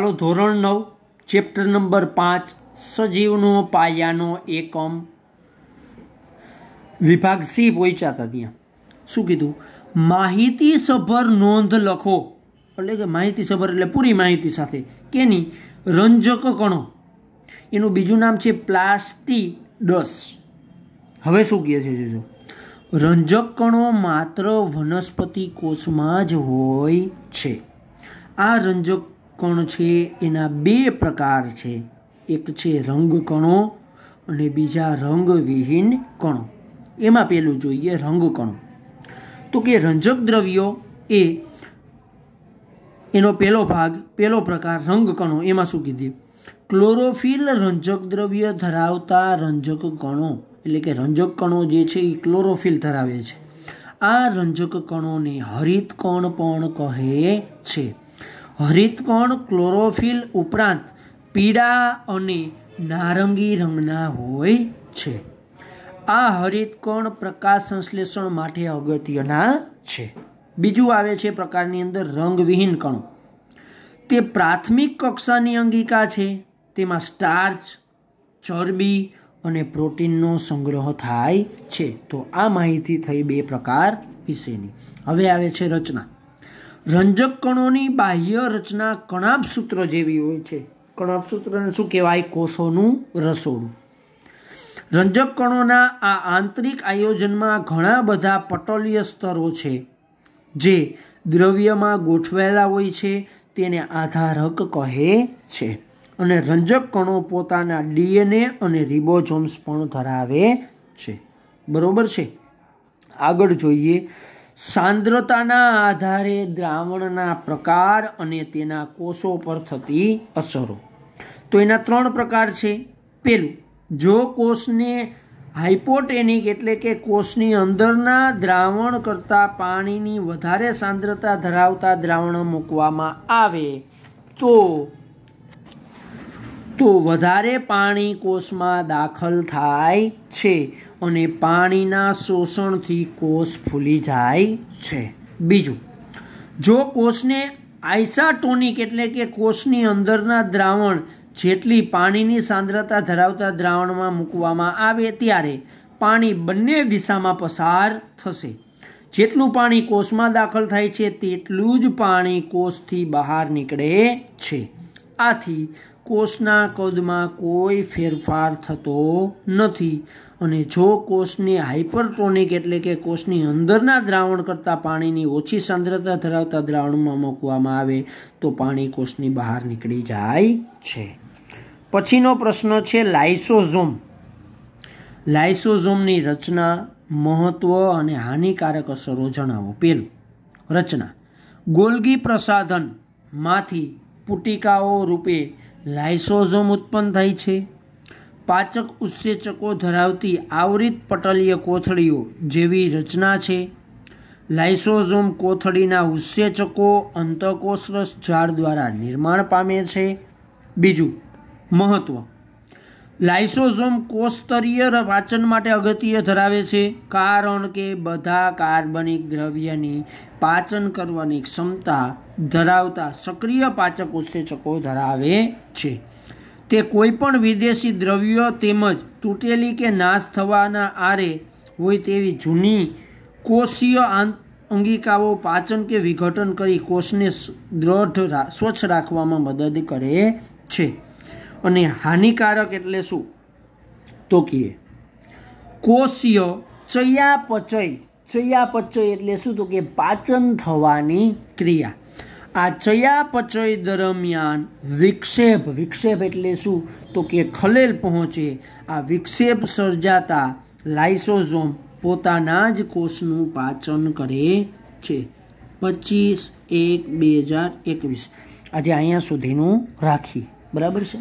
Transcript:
ચાલો ધોરણ નવ ચેપ્ટર નંબર પાંચ સજીવનો પાયાનો એકમ વિભાગ સી પહોંચ્યા હતા ત્યાં શું કીધું માહિતીસભર નોંધ લખો એટલે કે માહિતીસભર એટલે પૂરી માહિતી સાથે કેની રંજક કણો એનું બીજું નામ છે પ્લાસ્ટી ડસ હવે શું કહે છે જોજો રંજક કણો માત્ર વનસ્પતિ કોષમાં જ હોય છે આ રંજક કણ છે એના બે પ્રકાર છે એક છે રંગકણો અને બીજા રંગવિહીન કણો એમાં પહેલું જોઈએ રંગકણો તો કે રંજક દ્રવ્યો એ એનો પહેલો ભાગ પહેલો પ્રકાર રંગકણો એમાં શું કીધું ક્લોરોફિલ રંજક દ્રવ્ય ધરાવતા રંજક કણો એટલે કે રંજક કણો જે છે એ ક્લોરોફિલ ધરાવે છે આ રંજક કણોને હરિત કણ પણ કહે છે હરિતકોણ ક્લોરોફિલ ઉપરાંત પીળા અને નારંગી રંગના હોય છે આ હરિતકોણ પ્રકાશ સંશ્લેષણ માટે અગત્યના છે બીજું આવે છે પ્રકારની અંદર રંગવિહીન કણો તે પ્રાથમિક કક્ષાની અંગિકા છે તેમાં સ્ટાર્ચ ચરબી અને પ્રોટીનનો સંગ્રહ થાય છે તો આ માહિતી થઈ બે પ્રકાર વિશેની હવે આવે છે રચના રંજક કણોની બાહ્ય રચના કણાભ સૂત્ર જેવી હોય છે કણાભ સૂત્રને શું કહેવાય કોષોનું રસોડું રંજક કણોના આ આંતરિક આયોજનમાં ઘણા બધા પટલીય સ્તરો છે જે દ્રવ્યમાં ગોઠવાયેલા હોય છે તેને આધારક કહે છે અને રંજક કણો પોતાના ડીએનએ અને રિબોઝોમ્સ પણ ધરાવે છે બરોબર છે આગળ જોઈએ સાંદ્રતાના આધારે દ્રાવણના પ્રકાર અને તેના કોષો પર થતી અસરો તો એના ત્રણ પ્રકાર છે પહેલું જો કોષને હાઇપોટેનિક એટલે કે કોષની અંદરના દ્રાવણ કરતાં પાણીની વધારે સાંદ્રતા ધરાવતા દ્રાવણ મૂકવામાં આવે તો તો વધારે પાણી કોષમાં દાખલ થાય છે અને પાણીના શોષણથી કોષ ફૂલી જાય છે બીજું જો કોષને આઇસાટોનિક એટલે કે કોષની અંદરના દ્રાવણ જેટલી પાણીની સાંદ્રતા ધરાવતા દ્રાવણમાં મૂકવામાં આવે ત્યારે પાણી બંને દિશામાં પસાર થશે જેટલું પાણી કોષમાં દાખલ થાય છે તેટલું જ પાણી કોષથી બહાર નીકળે છે આથી કોષના કદમાં કોઈ ફેરફાર થતો નથી અને જો કોષની હાઇપરટ્રોનિક એટલે કે કોષની અંદરના દ્રાવણ કરતાં પાણીની ઓછી સાંદ્રતા ધરાવતા દ્રાવણમાં મૂકવામાં આવે તો પાણી કોષની બહાર નીકળી જાય છે પછીનો પ્રશ્ન છે લાઇસોઝોમ લાઇસોઝોમની રચના મહત્ત્વ અને હાનિકારક અસરો જણાવો પેલું રચના ગોલગી પ્રસાધનમાંથી પુટિકાઓ રૂપે લાઇસોઝોમ ઉત્પન્ન થાય છે પાચક ઉત્સેચકો ધરાવતી આવૃત પટલીય કોથળીઓ જેવી રચના છે લાઇસોઝોમ કોથળીના ઉત્સેચકો અંતકોષરસ ઝાડ દ્વારા નિર્માણ પામે છે બીજું મહત્ત્વ લાઇસોઝોમ કોસ્તરીય વાંચન માટે અગત્ય ધરાવે છે કારણ કે બધા કાર્બનિક દ્રવ્યની પાચન કરવાની ક્ષમતા ધરાવતા સક્રિય પાચક ઉત્સેચકો ધરાવે છે તે કોઈપણ વિદેશી દ્રવ્યો તેમજ તૂટેલી કે નાશ થવાના આરે હોય તેવી જૂની કોષીય અંગિકાઓ પાચન કે વિઘટન કરી કોષને દ્રઢ સ્વચ્છ રાખવામાં મદદ કરે છે અને હાનિકારક એટલે શું તો કહીએ કોષીય ચયાપચય ચયાપચય એટલે શું તો કે પાચન થવાની ક્રિયા આ ચયાપચય દરમિયાન વિક્ષેપ વિક્ષેપ એટલે શું તો કે ખલેલ પહોંચે આ વિક્ષેપ સર્જાતા લાઇસોઝોમ પોતાના જ કોષનું પાચન કરે છે પચીસ એક બે હજાર એકવીસ આજે અહીંયા સુધીનું રાખી બરાબર છે